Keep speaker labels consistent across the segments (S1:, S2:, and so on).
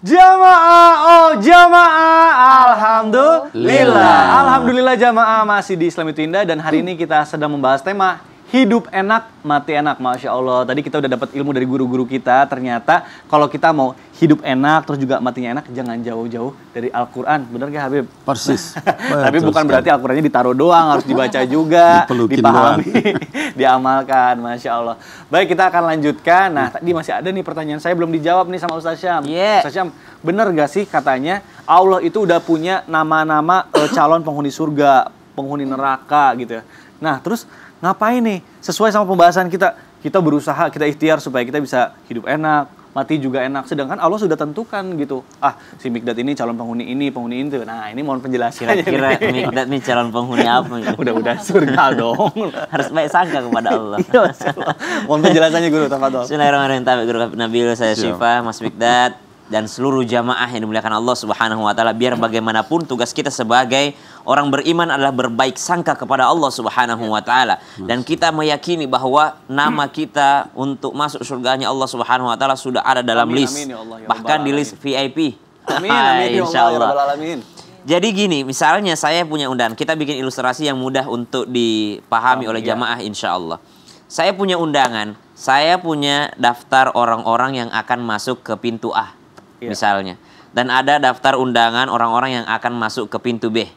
S1: Jamaah, oh jamaah, alhamdulillah. Alhamdulillah jamaah masih di Islam itu indah dan hari ini kita sedang membahas tema Hidup enak, mati enak, masya Allah. Tadi kita udah dapat ilmu dari guru-guru kita. Ternyata kalau kita mau hidup enak, terus juga matinya enak, jangan jauh-jauh dari Al-Quran. Bener gak Habib? Persis. Tapi bukan berarti Al-Qurannya ditaruh doang, harus dibaca juga, Dipelukin dipahami, diamalkan, masya Allah. Baik, kita akan lanjutkan. Nah, iya. tadi masih ada nih pertanyaan saya belum dijawab nih sama Ustaz Syam. Yeah. Ustaz Syam, bener gak sih katanya Allah itu udah punya nama-nama eh, calon penghuni surga, penghuni neraka gitu ya. Nah, terus ngapain nih sesuai sama pembahasan kita kita berusaha kita ikhtiar supaya kita bisa hidup enak mati juga enak sedangkan Allah sudah tentukan gitu ah si Mikdad ini calon penghuni ini penghuni itu nah ini mohon penjelasan kira-kira Mikdad
S2: ini calon penghuni apa ya? Gitu? udah-udah surga dong harus baik sangka kepada Allah iya, mohon penjelasannya guru Tafadol Bismillahirrahmanirrahim Guru Nabil saya Syifa Mas Mikdad dan seluruh jamaah yang dimuliakan Allah Subhanahu wa taala biar bagaimanapun tugas kita sebagai orang beriman adalah berbaik sangka kepada Allah Subhanahu wa taala dan kita meyakini bahwa nama kita untuk masuk surganya Allah Subhanahu wa taala sudah ada dalam amin, list amin, ya Allah, ya bahkan di list VIP amin amin ya, ya jadi gini, misalnya saya punya undangan, kita bikin ilustrasi yang mudah untuk dipahami oh, oleh iya. jamaah insya Allah. Saya punya undangan, saya punya daftar orang-orang yang akan masuk ke pintu A yeah. misalnya. Dan ada daftar undangan orang-orang yang akan masuk ke pintu B.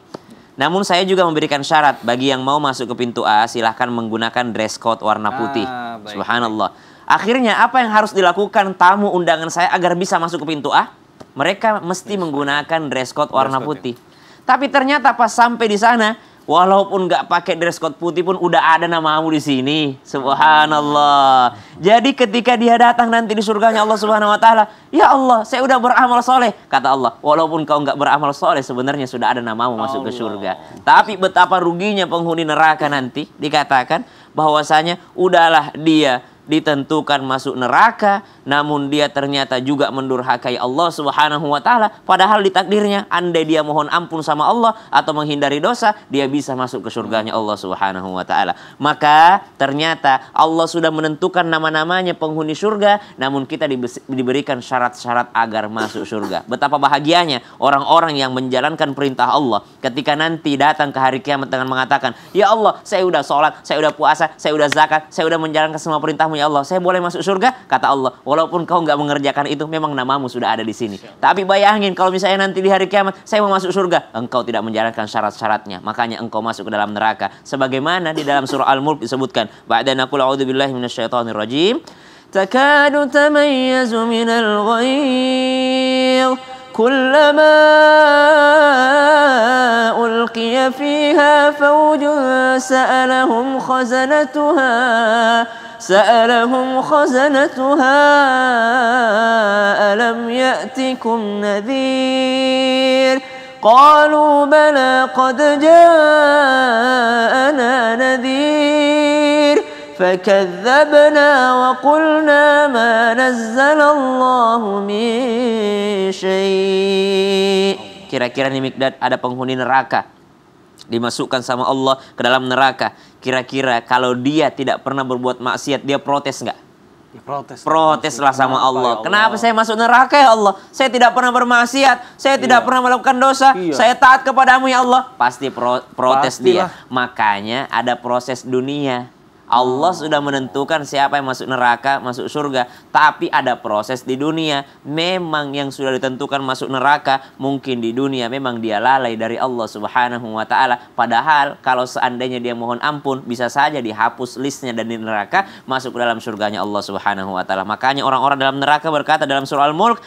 S2: Namun saya juga memberikan syarat bagi yang mau masuk ke pintu A silahkan menggunakan dress code warna ah, putih. Ah, Subhanallah. Akhirnya apa yang harus dilakukan tamu undangan saya agar bisa masuk ke pintu A? Mereka mesti yes. menggunakan dress code warna dress code, ya. putih. Ya. Tapi ternyata pas sampai di sana Walaupun nggak pakai dress code putih pun udah ada namamu di sini. Subhanallah. Jadi ketika dia datang nanti di surganya Allah Subhanahu wa taala, ya Allah, saya udah beramal soleh. Kata Allah, walaupun kau nggak beramal soleh sebenarnya sudah ada namamu masuk Allah. ke surga. Tapi betapa ruginya penghuni neraka nanti dikatakan bahwasanya udahlah dia ditentukan masuk neraka namun dia ternyata juga mendurhakai Allah Subhanahu wa taala padahal ditakdirnya andai dia mohon ampun sama Allah atau menghindari dosa dia bisa masuk ke surganya Allah Subhanahu wa taala maka ternyata Allah sudah menentukan nama-namanya penghuni surga namun kita diberikan syarat-syarat agar masuk surga betapa bahagianya orang-orang yang menjalankan perintah Allah ketika nanti datang ke hari kiamat dengan mengatakan ya Allah saya udah sholat saya udah puasa saya udah zakat saya udah menjalankan semua perintah namamu ya Allah, saya boleh masuk surga? Kata Allah, walaupun kau nggak mengerjakan itu, memang namamu sudah ada di sini. Tapi bayangin kalau misalnya nanti di hari kiamat, saya mau masuk surga, engkau tidak menjalankan syarat-syaratnya, makanya engkau masuk ke dalam neraka. Sebagaimana di dalam surah Al-Mulk disebutkan, "Ba'dana qul a'udzu billahi minasyaitonir rajim." Takadu tamayyazu minal ghair كلما ألقي فيها فوج سألهم خزنتها سألهم خزنتها ألم يأتكم نذير قالوا بلى قد جاءنا نذير فكذبنا وقلنا ما نزل الله من شيء kira-kira ini Mikdad ada penghuni neraka dimasukkan sama Allah ke dalam neraka kira-kira kalau dia tidak pernah berbuat maksiat dia protes nggak protes ya, protes. Proteslah sama ya Allah. Allah. Kenapa saya masuk neraka ya Allah? Saya tidak pernah bermaksiat, saya iya. tidak pernah melakukan dosa, iya. saya taat kepadamu ya Allah. Pasti pro protes Pastilah. dia. Makanya ada proses dunia. Allah sudah menentukan siapa yang masuk neraka, masuk surga. Tapi ada proses di dunia. Memang yang sudah ditentukan masuk neraka, mungkin di dunia memang dia lalai dari Allah Subhanahu wa taala. Padahal kalau seandainya dia mohon ampun, bisa saja dihapus listnya dan di neraka masuk ke dalam surganya Allah Subhanahu wa taala. Makanya orang-orang dalam neraka berkata dalam surah Al-Mulk,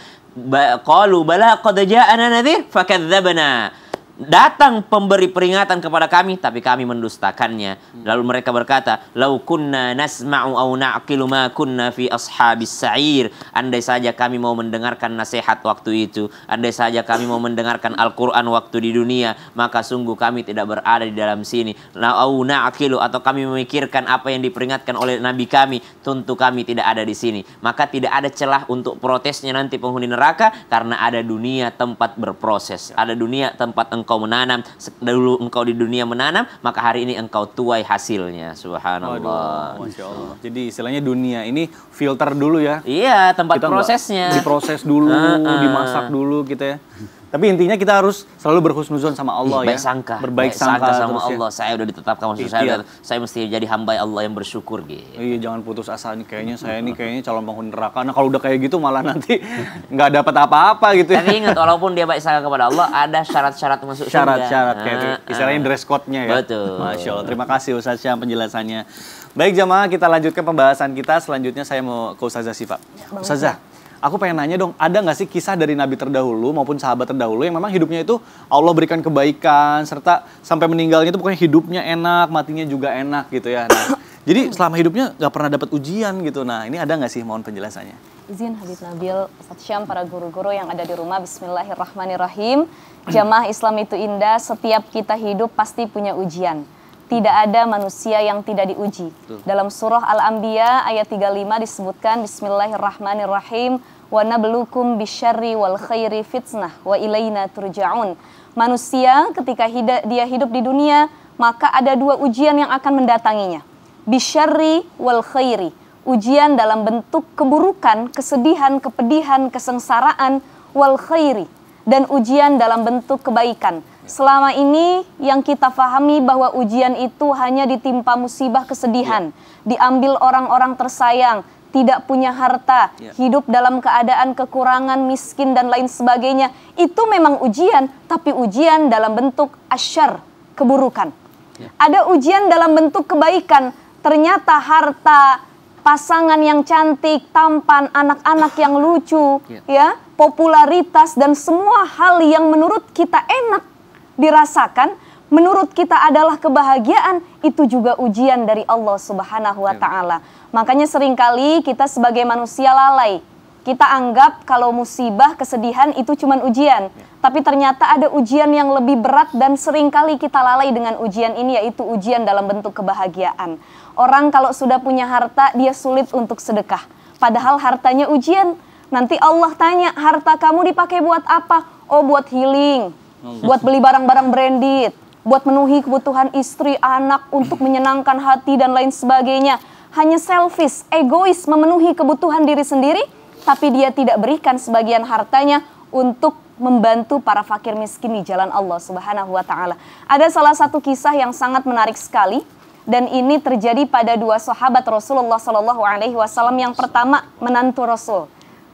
S2: "Qalu bala qad ja'ana nadhir fakadzdzabna." datang pemberi peringatan kepada kami tapi kami mendustakannya lalu mereka berkata lau kunna nasma'u au na'qilu ma kunna fi ashabis sa'ir andai saja kami mau mendengarkan nasihat waktu itu andai saja kami mau mendengarkan Al-Qur'an waktu di dunia maka sungguh kami tidak berada di dalam sini lau na'qilu atau kami memikirkan apa yang diperingatkan oleh nabi kami tentu kami tidak ada di sini maka tidak ada celah untuk protesnya nanti penghuni neraka karena ada dunia tempat berproses ada dunia tempat engkau engkau menanam dulu engkau di dunia menanam maka hari ini engkau tuai hasilnya subhanallah Aduh, Allah. jadi istilahnya dunia ini filter dulu ya iya tempat kita prosesnya diproses dulu
S1: dimasak dulu gitu ya tapi intinya kita harus selalu berhusnuzon sama Allah Ih, baik ya. sangka. Berbaik baik sangka, sangka sama ya. Allah. Ya.
S2: Saya udah ditetapkan maksud saya iya. saya mesti jadi hamba Allah yang bersyukur gitu. Iya, jangan
S1: putus asa nih kayaknya saya ini kayaknya calon penghuni neraka. Nah, kalau udah kayak gitu malah nanti nggak dapat apa-apa gitu. Ya. Tapi ingat
S2: walaupun dia baik sangka kepada Allah, ada syarat-syarat masuk syarat, Syarat-syarat kayak ah, istilahnya ah.
S1: dress code-nya ya. Betul. Masya Allah. Terima kasih Ustaz Syam penjelasannya. Baik jamaah, kita lanjutkan pembahasan kita. Selanjutnya saya mau ke Ustazah Sifat iya, Ustazah, Aku pengen nanya dong, ada nggak sih kisah dari nabi terdahulu maupun sahabat terdahulu yang memang hidupnya itu Allah berikan kebaikan serta sampai meninggalnya itu pokoknya hidupnya enak, matinya juga enak gitu ya. Nah, jadi selama hidupnya nggak pernah dapat ujian gitu. Nah, ini ada nggak sih mohon penjelasannya?
S3: Izin Habib Nabil, Ustaz Syam, para guru-guru yang ada di rumah, Bismillahirrahmanirrahim. Jamaah Islam itu indah, setiap kita hidup pasti punya ujian tidak ada manusia yang tidak diuji. Betul. Dalam surah Al-Anbiya ayat 35 disebutkan bismillahirrahmanirrahim wa nablukum bisyarri wal khairi fitnah wa ilaina turja'un. Manusia ketika hid dia hidup di dunia maka ada dua ujian yang akan mendatanginya. Bisyarri wal khairi. Ujian dalam bentuk keburukan, kesedihan, kepedihan, kesengsaraan wal khairi dan ujian dalam bentuk kebaikan Selama ini yang kita pahami bahwa ujian itu hanya ditimpa musibah kesedihan, yeah. diambil orang-orang tersayang, tidak punya harta, yeah. hidup dalam keadaan kekurangan, miskin dan lain sebagainya. Itu memang ujian, tapi ujian dalam bentuk asyar, keburukan. Yeah. Ada ujian dalam bentuk kebaikan, ternyata harta, pasangan yang cantik, tampan, anak-anak yang lucu, yeah. ya, popularitas dan semua hal yang menurut kita enak dirasakan menurut kita adalah kebahagiaan, itu juga ujian dari Allah Subhanahu wa ya. taala. Makanya seringkali kita sebagai manusia lalai. Kita anggap kalau musibah, kesedihan itu cuma ujian. Ya. Tapi ternyata ada ujian yang lebih berat dan seringkali kita lalai dengan ujian ini yaitu ujian dalam bentuk kebahagiaan. Orang kalau sudah punya harta, dia sulit untuk sedekah. Padahal hartanya ujian. Nanti Allah tanya, harta kamu dipakai buat apa? Oh buat healing, buat beli barang-barang branded, buat menuhi kebutuhan istri, anak untuk menyenangkan hati dan lain sebagainya. Hanya selfish, egois memenuhi kebutuhan diri sendiri, tapi dia tidak berikan sebagian hartanya untuk membantu para fakir miskin di jalan Allah Subhanahu wa taala. Ada salah satu kisah yang sangat menarik sekali dan ini terjadi pada dua sahabat Rasulullah Shallallahu alaihi wasallam yang pertama menantu Rasul.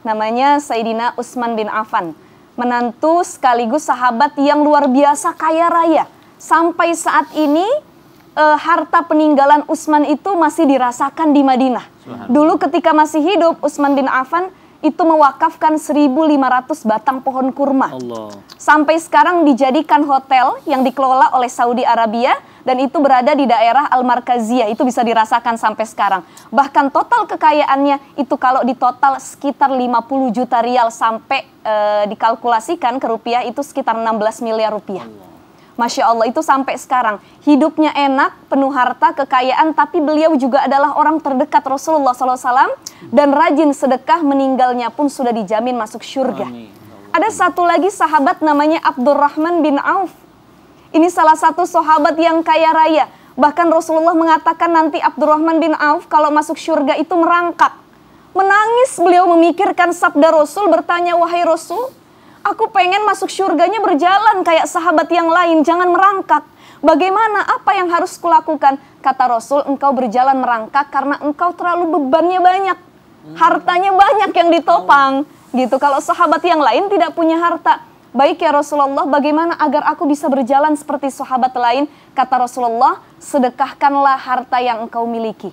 S3: Namanya Sayyidina Utsman bin Affan menantu sekaligus sahabat yang luar biasa kaya raya. Sampai saat ini e, harta peninggalan Utsman itu masih dirasakan di Madinah. Dulu ketika masih hidup Utsman bin Affan itu mewakafkan 1.500 batang pohon kurma. Allah. Sampai sekarang dijadikan hotel yang dikelola oleh Saudi Arabia dan itu berada di daerah Al-Markaziyah. Itu bisa dirasakan sampai sekarang. Bahkan total kekayaannya itu kalau di total sekitar 50 juta rial sampai e, dikalkulasikan ke rupiah itu sekitar 16 miliar rupiah. Masya Allah itu sampai sekarang hidupnya enak, penuh harta, kekayaan, tapi beliau juga adalah orang terdekat Rasulullah SAW dan rajin sedekah meninggalnya pun sudah dijamin masuk syurga. Ada satu lagi sahabat namanya Abdurrahman bin Auf ini salah satu sahabat yang kaya raya. Bahkan Rasulullah mengatakan nanti Abdurrahman bin Auf kalau masuk surga itu merangkak. Menangis beliau memikirkan sabda Rasul bertanya, wahai Rasul, aku pengen masuk surganya berjalan kayak sahabat yang lain, jangan merangkak. Bagaimana apa yang harus kulakukan? Kata Rasul, engkau berjalan merangkak karena engkau terlalu bebannya banyak. Hartanya banyak yang ditopang. Gitu, kalau sahabat yang lain tidak punya harta, Baik ya Rasulullah, bagaimana agar aku bisa berjalan seperti sahabat lain? Kata Rasulullah, sedekahkanlah harta yang engkau miliki.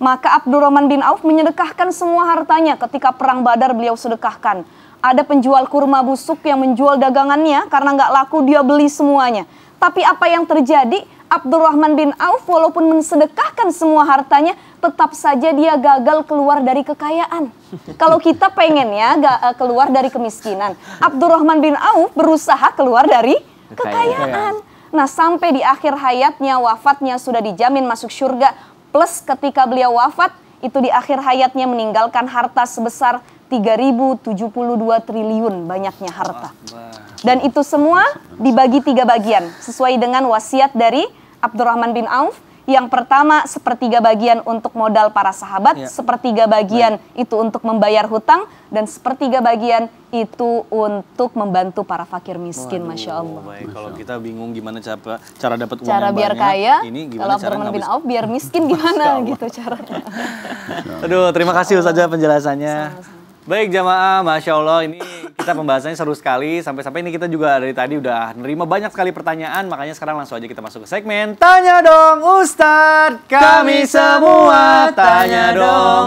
S3: Maka Abdurrahman bin Auf menyedekahkan semua hartanya ketika perang badar beliau sedekahkan. Ada penjual kurma busuk yang menjual dagangannya karena nggak laku dia beli semuanya. Tapi apa yang terjadi? Abdurrahman bin Auf walaupun mensedekahkan semua hartanya tetap saja dia gagal keluar dari kekayaan. Kalau kita pengen ya gak, eh, keluar dari kemiskinan. Abdurrahman bin Auf berusaha keluar dari kekayaan. Nah sampai di akhir hayatnya wafatnya sudah dijamin masuk surga. Plus ketika beliau wafat itu di akhir hayatnya meninggalkan harta sebesar 3.072 triliun banyaknya harta. Dan itu semua dibagi tiga bagian sesuai dengan wasiat dari Abdurrahman bin Auf. Yang pertama sepertiga bagian untuk modal para sahabat, ya. sepertiga bagian Baik. itu untuk membayar hutang dan sepertiga bagian itu untuk membantu para fakir miskin, Waduh, masya Allah.
S1: Baik, kalau kita bingung gimana cara cara dapat uang cara yang biar banyak, kaya, ini gimana kalau cara ngabis... bin Auf
S3: biar miskin gimana gitu caranya.
S1: Aduh, terima kasih Ustazah penjelasannya. Sama Baik jamaah, masya Allah ini kita pembahasannya seru sekali. Sampai-sampai ini kita juga dari tadi udah nerima banyak sekali pertanyaan, makanya sekarang langsung aja kita masuk ke segmen Tanya dong Ustadz. Kami semua tanya dong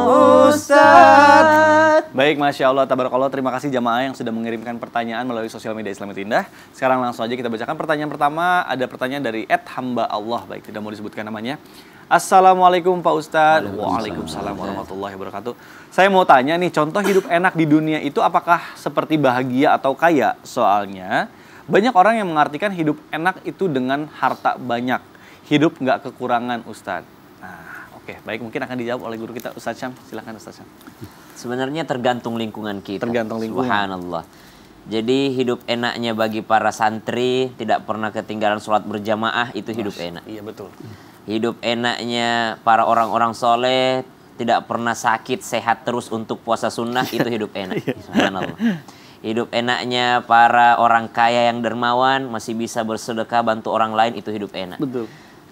S1: Ustadz. Baik, masya Allah, tabarakallah. Terima kasih jamaah yang sudah mengirimkan pertanyaan melalui sosial media Islam Indah. Sekarang langsung aja kita bacakan pertanyaan pertama. Ada pertanyaan dari Ed hamba Allah. Baik, tidak mau disebutkan namanya. Assalamualaikum Pak Ustadz. Waalaikumsalam warahmatullahi wabarakatuh. Saya mau tanya nih, contoh hidup enak di dunia itu apakah seperti bahagia atau kaya? Soalnya banyak orang yang mengartikan hidup enak itu dengan harta banyak. Hidup nggak kekurangan Ustadz. Nah, oke, okay. baik mungkin akan dijawab oleh guru kita Ustadz Syam. Silahkan Ustadz Syam.
S2: Sebenarnya tergantung lingkungan kita. Tergantung lingkungan. Subhanallah. Jadi hidup enaknya bagi para santri tidak pernah ketinggalan sholat berjamaah itu hidup Mas, enak. Iya betul hidup enaknya para orang-orang soleh tidak pernah sakit sehat terus untuk puasa sunnah itu hidup enak iya. hidup enaknya para orang kaya yang dermawan masih bisa bersedekah bantu orang lain itu hidup enak betul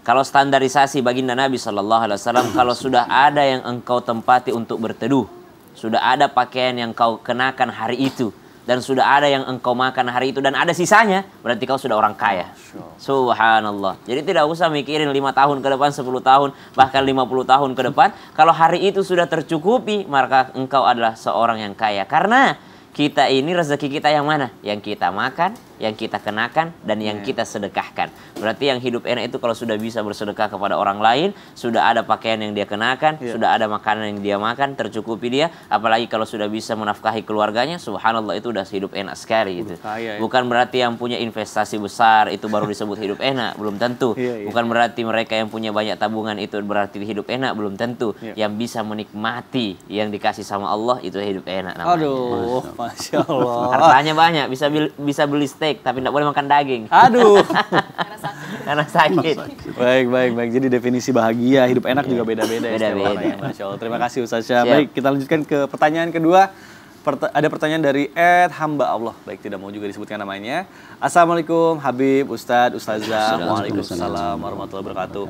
S2: kalau standarisasi baginda Nabi Shallallahu Alaihi Wasallam kalau sudah ada yang engkau tempati untuk berteduh sudah ada pakaian yang kau kenakan hari itu dan sudah ada yang engkau makan hari itu dan ada sisanya, berarti kau sudah orang kaya. Subhanallah. Jadi tidak usah mikirin lima tahun ke depan, sepuluh tahun, bahkan lima puluh tahun ke depan. Kalau hari itu sudah tercukupi, maka engkau adalah seorang yang kaya. Karena kita ini rezeki kita yang mana? Yang kita makan, yang kita kenakan dan yang ya. kita sedekahkan. Berarti yang hidup enak itu kalau sudah bisa bersedekah kepada orang lain, sudah ada pakaian yang dia kenakan, yeah. sudah ada makanan yang dia makan, tercukupi dia, apalagi kalau sudah bisa menafkahi keluarganya, subhanallah itu udah hidup enak sekali gitu.
S1: Kaya, ya. Bukan
S2: berarti yang punya investasi besar itu baru disebut hidup enak, belum tentu. Yeah, yeah. Bukan berarti mereka yang punya banyak tabungan itu berarti hidup enak, belum tentu. Yeah. Yang bisa menikmati yang dikasih sama Allah itu hidup enak namanya. Aduh, Masya Allah. Hartanya banyak, bisa bisa beli steak steak tapi tidak boleh makan daging. Aduh. Karena sakit. Karena sakit.
S1: Baik, baik, baik. Jadi definisi bahagia, hidup enak juga beda-beda iya. Beda-beda. Ya, ya Masya Terima kasih Ustaz Syah. Baik, kita lanjutkan ke pertanyaan kedua. Perta ada pertanyaan dari Ed Hamba Allah. Baik, tidak mau juga disebutkan namanya. Assalamualaikum Habib, Ustaz, Ustazah. Waalaikumsalam warahmatullahi wabarakatuh.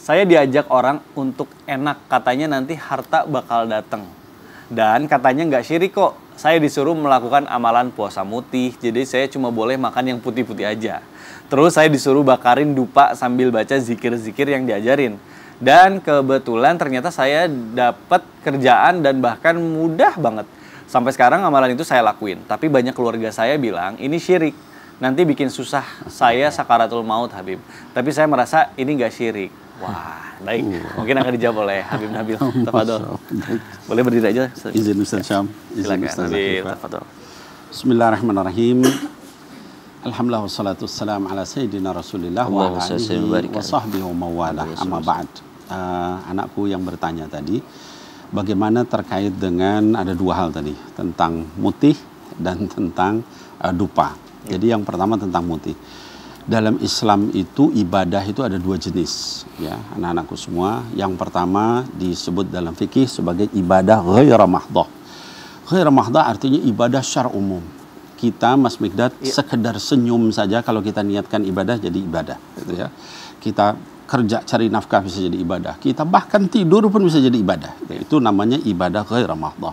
S1: Saya diajak orang untuk enak, katanya nanti harta bakal datang. Dan katanya nggak syirik kok, saya disuruh melakukan amalan puasa mutih, jadi saya cuma boleh makan yang putih-putih aja. Terus saya disuruh bakarin dupa sambil baca zikir-zikir yang diajarin. Dan kebetulan ternyata saya dapat kerjaan dan bahkan mudah banget. Sampai sekarang amalan itu saya lakuin, tapi banyak keluarga saya bilang ini syirik. Nanti bikin susah saya sakaratul maut Habib. Tapi saya merasa ini nggak syirik. Wah, baik. Uh. Mungkin akan dijawab oleh Habib Nabil. Tafadol.
S4: Boleh berdiri aja. Izin Ustaz ya. Syam. Izin Ustaz Habib. Tafadol. Bismillahirrahmanirrahim. Alhamdulillah wassalatu wassalamu ala sayyidina Rasulillah wa alihi wa sahbihi wa mawala. Amma ba'd. Uh, anakku yang bertanya tadi, bagaimana terkait dengan ada dua hal tadi, tentang mutih dan tentang uh, dupa. Ya. Jadi yang pertama tentang mutih dalam Islam itu ibadah itu ada dua jenis ya anak-anakku semua yang pertama disebut dalam fikih sebagai ibadah ghairah mahdoh ghairah mahdoh artinya ibadah secara umum kita Mas Mikdad ya. sekedar senyum saja kalau kita niatkan ibadah jadi ibadah gitu ya kita kerja cari nafkah bisa jadi ibadah kita bahkan tidur pun bisa jadi ibadah ya. itu namanya ibadah ghairah mahdoh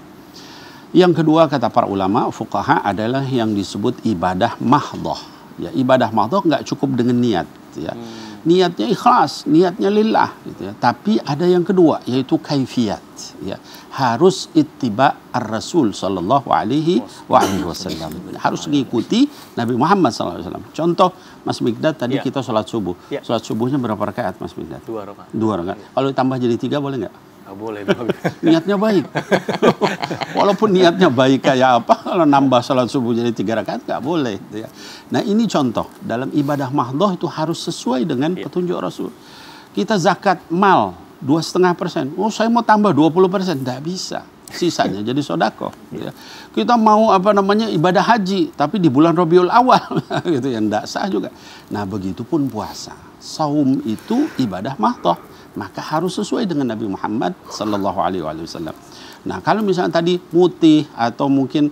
S4: yang kedua kata para ulama fukaha adalah yang disebut ibadah mahdoh Ya, ibadah mahdoh nggak cukup dengan niat. Gitu ya. Hmm. Niatnya ikhlas, niatnya lillah. Gitu ya. Tapi ada yang kedua, yaitu kaifiat Ya. Harus ittiba ar-rasul sallallahu alaihi wa wasallam. Harus mengikuti Nabi Muhammad sallallahu alaihi wasallam. Contoh, Mas Mikdad tadi ya. kita sholat subuh. Ya. Sholat subuhnya berapa rakaat Mas Mikdad? Dua rakaat. Dua rakaat. Ya. Kalau ditambah jadi tiga boleh nggak?
S1: Nggak boleh.
S4: niatnya baik. Walaupun niatnya baik kayak apa, kalau nambah sholat subuh jadi tiga rakaat nggak boleh. Gitu ya. Nah ini contoh, dalam ibadah mahdoh itu harus sesuai dengan ya. petunjuk Rasul. Kita zakat mal, dua setengah persen. Oh saya mau tambah 20 persen, nggak bisa. Sisanya jadi sodako. Gitu ya. Kita mau apa namanya ibadah haji, tapi di bulan Robiul Awal, gitu ya tidak sah juga. Nah begitupun puasa. Saum itu ibadah mahdoh maka harus sesuai dengan Nabi Muhammad Sallallahu Alaihi Wasallam. Nah kalau misalnya tadi putih atau mungkin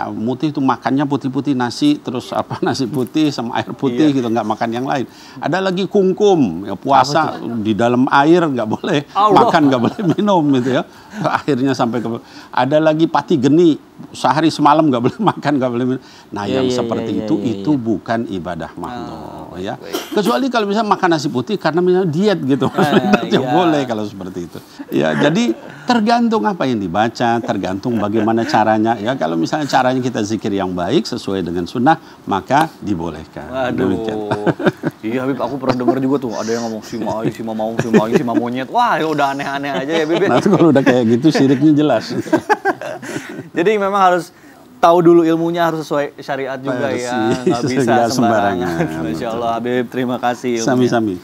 S4: uh, mutih itu makannya putih-putih nasi terus apa nasi putih sama air putih iya. gitu nggak makan yang lain. Ada lagi kungkum ya puasa di dalam air nggak boleh Allah. makan nggak boleh minum gitu ya akhirnya sampai ke ada lagi pati geni sehari semalam nggak boleh makan nggak boleh minum. Nah yeah, yang yeah, seperti yeah, itu yeah, itu iya. bukan ibadah mahdoh ah, oh, ya. Baik, Kecuali kalau bisa makan nasi putih karena misalnya diet gitu, uh, yeah. Iya. boleh kalau seperti itu. Ya jadi tergantung apa yang dibaca, tergantung bagaimana caranya. Ya kalau misalnya caranya kita zikir yang baik sesuai dengan sunnah maka dibolehkan. Aduh.
S1: Iya Habib, aku pernah dengar juga tuh ada yang ngomong si mau, si mau, si mau, si monyet. Wah, ya udah aneh-aneh aja ya Habib. Ya. Nanti kalau udah
S4: kayak gitu siriknya jelas.
S1: Jadi memang harus tahu dulu ilmunya harus sesuai syariat juga Ayuh, ya. Gak bisa sembarangan. sembarangan. Masya Allah, Habib. Terima kasih Sami-sami.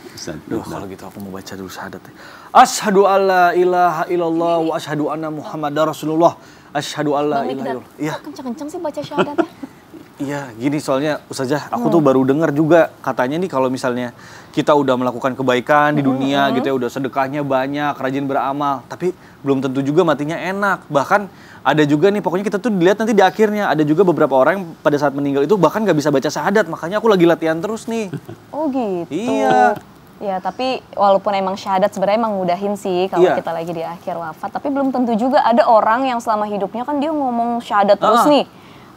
S1: Duh, kalau gitu aku mau baca dulu syahadat. Ya. Ashadu alla ilaha illallah wa ashadu anna Muhammad rasulullah. Ashadu alla ilaha illallah. Ya.
S3: kenceng-kenceng sih baca syahadatnya?
S1: Iya, gini soalnya Ustazah, aku hmm. tuh baru dengar juga katanya nih kalau misalnya kita udah melakukan kebaikan di hmm, dunia hmm. gitu ya, udah sedekahnya banyak, rajin beramal, tapi belum tentu juga matinya enak. Bahkan ada juga nih pokoknya kita tuh dilihat nanti di akhirnya ada juga beberapa orang yang pada saat meninggal itu bahkan nggak bisa baca syahadat makanya aku lagi latihan terus nih
S3: oh gitu iya Ya, tapi walaupun emang syahadat sebenarnya emang mudahin sih kalau yeah. kita lagi di akhir wafat, tapi belum tentu juga ada orang yang selama hidupnya kan dia ngomong syahadat terus uh -huh. nih.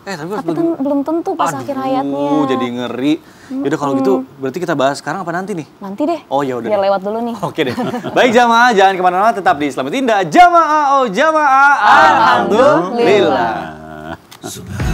S3: Eh tapi, tapi belum, belum tentu pas akhir hayatnya. jadi
S1: ngeri. Yaudah kalau gitu berarti kita bahas sekarang apa nanti nih? Nanti deh. Oh ya udah. Ya lewat dulu nih. Oke deh. Baik jamaah, jangan kemana-mana, tetap di Islam Tindak. Jamaah, oh jamaah, alhamdulillah. alhamdulillah.